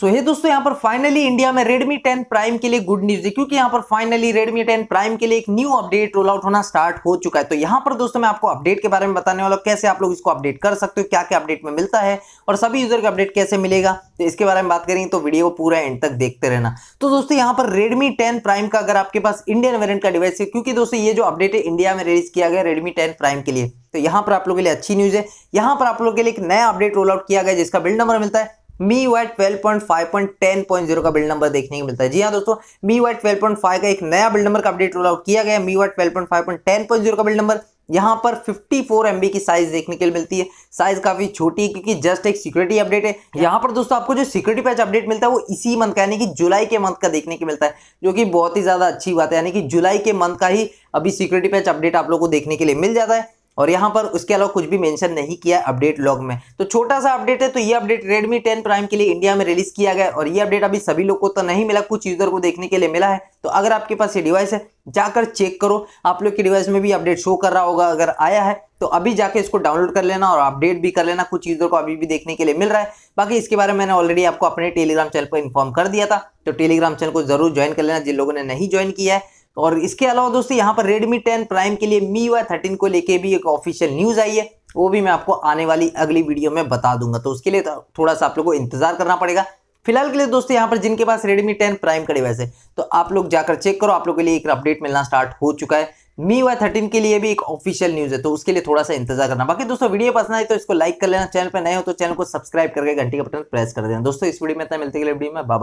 सो so, हे दोस्तों यहाँ पर फाइनली इंडिया में Redmi 10 प्राइम के लिए गुड न्यूज है क्योंकि यहाँ पर फाइनली Redmi 10 प्राइम के लिए एक न्यू अपडेट रोल आउट होना स्टार्ट हो चुका है तो यहाँ पर दोस्तों मैं आपको अपडेट के बारे में बताने वाला हूँ कैसे आप लोग इसको अपडेट कर सकते हो क्या क्या अपडेट में मिलता है और सभी यूजर का अपडेट कैसे मिलेगा तो इसके बारे में बात करेंगे तो वीडियो को पूरा एंड तक देखते रहना तो दोस्तों यहाँ पर रेडमी टेन प्राइम का अगर आपके पास इंडियन वेरियंट का डिवाइस है क्योंकि दोस्तों ये जो अपडेट है इंडिया में रिलीज किया गया रेडमी टेन प्राइम के लिए तो यहाँ पर आप लोगों के लिए अच्छी न्यूज है यहाँ पर आप लोग के लिए एक नया अपडेट रोल आउट किया गया जिसका बिल्ड नंबर मिलता है MIUI twelve point five point ten point zero का बिल्ड नंबर देखने को मिलता है जी हाँ दोस्तों MIUI twelve point five का एक नया बिल्ड नंबर का अपडेट रोल आउट किया गया MIUI twelve point five point ten point zero का बिल्ड नंबर यहाँ पर 54 बी की साइज देखने के लिए मिलती है साइज काफी छोटी है क्योंकि जस्ट एक सिक्योरिटी अपडेट है यहाँ पर दोस्तों आपको जो सिक्योरिटी पैच अपडेट मिलता है वो इसी मंथ का यानी कि जुलाई के मंथ का देखने को मिलता है जो कि बहुत ही ज्यादा अच्छी बात है यानी कि जुलाई के मंथ का ही अभी सिक्योरिटी पैच अपडेट आप लोग को देखने के लिए मिल जाता है और यहाँ पर उसके अलावा कुछ भी मेंशन नहीं किया अपडेट लॉग में तो छोटा सा अपडेट है तो ये अपडेट रेडमी टेन प्राइम के लिए इंडिया में रिलीज किया गया और ये अपडेट अभी सभी लोग को तो नहीं मिला कुछ यूजर को देखने के लिए मिला है तो अगर आपके पास ये डिवाइस है जाकर चेक करो आप लोग के डिवाइस में भी अपडेट शो कर रहा होगा अगर आया है तो अभी जाके इसको डाउनलोड कर लेना और अपडेट भी कर लेना कुछ चीजों को अभी भी देखने के लिए मिल रहा है बाकी इसके बारे में मैंने ऑलरेडी आपको अपने टेलीग्राम चैनल पर इन्फॉर्म कर दिया था तो टेलीग्राम चैनल को जरूर ज्वाइन कर लेना जिन लोगों ने नहीं ज्वाइन किया है और इसके अलावा दोस्तों यहाँ पर रेडमी टेन प्राइम के लिए मी वाई थर्टीन को लेके भी एक ऑफिशियल न्यूज़ आई है वो भी मैं आपको आने वाली अगली वीडियो में बता दूंगा तो उसके लिए तो थोड़ा सा आप लोगों को इंतजार करना पड़ेगा फिलहाल के लिए दोस्तों यहाँ पर जिनके पास रेडमी टेन प्राइम का डिवाइस है तो आप लोग जाकर चेक करो आप लोग के लिए एक अपडेट मिलना स्टार्ट हो चुका है मी वाई थर्टीन के लिए भी एक ऑफिशियल न्यूज़ है तो उसके लिए थोड़ा सा इंतजार करना बाकी दोस्तों वीडियो पसंद आए तो इसको लाइक कर लेना चैनल पर नए हो तो चैनल को सब्सक्राइब करके घंटी का बटन प्रेस कर देना दोस्तों इस वीडियो में इतना मिलते वीडियो में बाबा